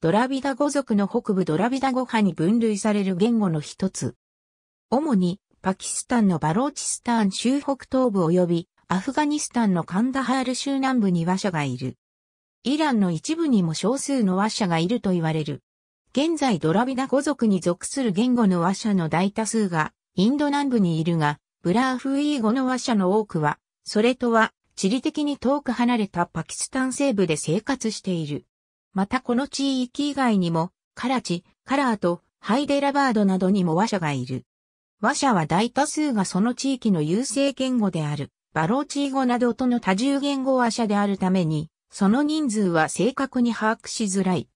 ドラビダ語族の北部ドラビダ語派に分類される言語の一つ。主にパキスタンのバローチスタン州北東部及びアフガニスタンのカンダハール州南部に和者がいる。イランの一部にも少数の和者がいると言われる。現在ドラビダ語族に属する言語の和者の大多数がインド南部にいるが、ブラーフイー語の和者の多くは、それとは地理的に遠く離れたパキスタン西部で生活している。またこの地域以外にも、カラチ、カラーとハイデラバードなどにも和者がいる。和者は大多数がその地域の優勢言語である、バローチー語などとの多重言語和者であるために、その人数は正確に把握しづらい。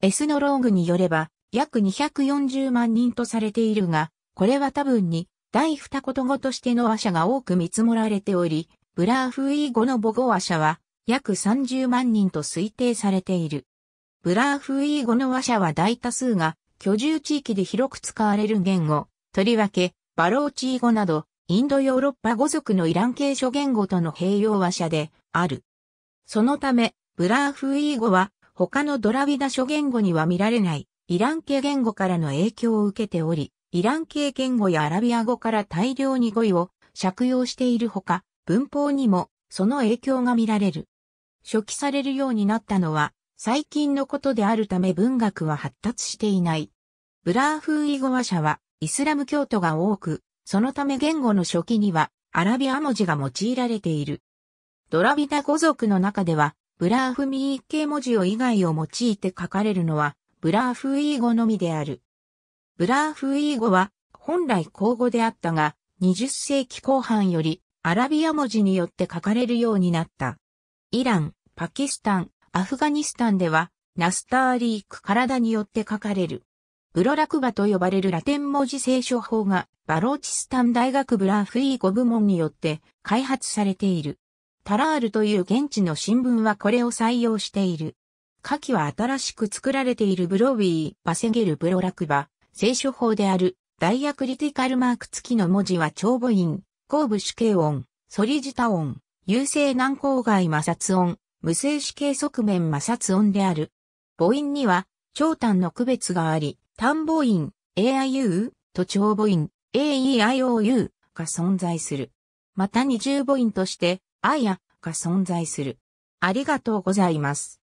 エスノローグによれば、約240万人とされているが、これは多分に、第二言語としての和者が多く見積もられており、ブラーフイー語の母語和者は、約30万人と推定されている。ブラーフイー語の話者は大多数が居住地域で広く使われる言語、とりわけ、バローチー語など、インドヨーロッパ語族のイラン系諸言語との併用話者である。そのため、ブラーフイー語は他のドラビダ諸言語には見られないイラン系言語からの影響を受けており、イラン系言語やアラビア語から大量に語彙を借用しているほか、文法にもその影響が見られる。初期されるようになったのは最近のことであるため文学は発達していない。ブラーフーイ語話者はイスラム教徒が多く、そのため言語の初期にはアラビア文字が用いられている。ドラビタ語族の中では、ブラーフミー系文字を以外を用いて書かれるのは、ブラーフーイ語のみである。ブラーフーイ語は、本来口語であったが、20世紀後半より、アラビア文字によって書かれるようになった。イラン、パキスタン、アフガニスタンでは、ナスターリーク体によって書かれる。ブロラクバと呼ばれるラテン文字聖書法が、バローチスタン大学ブラフィー5部門によって開発されている。タラールという現地の新聞はこれを採用している。下記は新しく作られているブロウィー、バセゲルブロラクバ、聖書法である、ダイアクリティカルマーク付きの文字は長母音、後部主形音、ソリジタ音、優勢難光外摩擦音、無精子系側面摩擦音である。母音には、長短の区別があり、単母音、aiu と長母音、aeiou が存在する。また二重母音として、あやが存在する。ありがとうございます。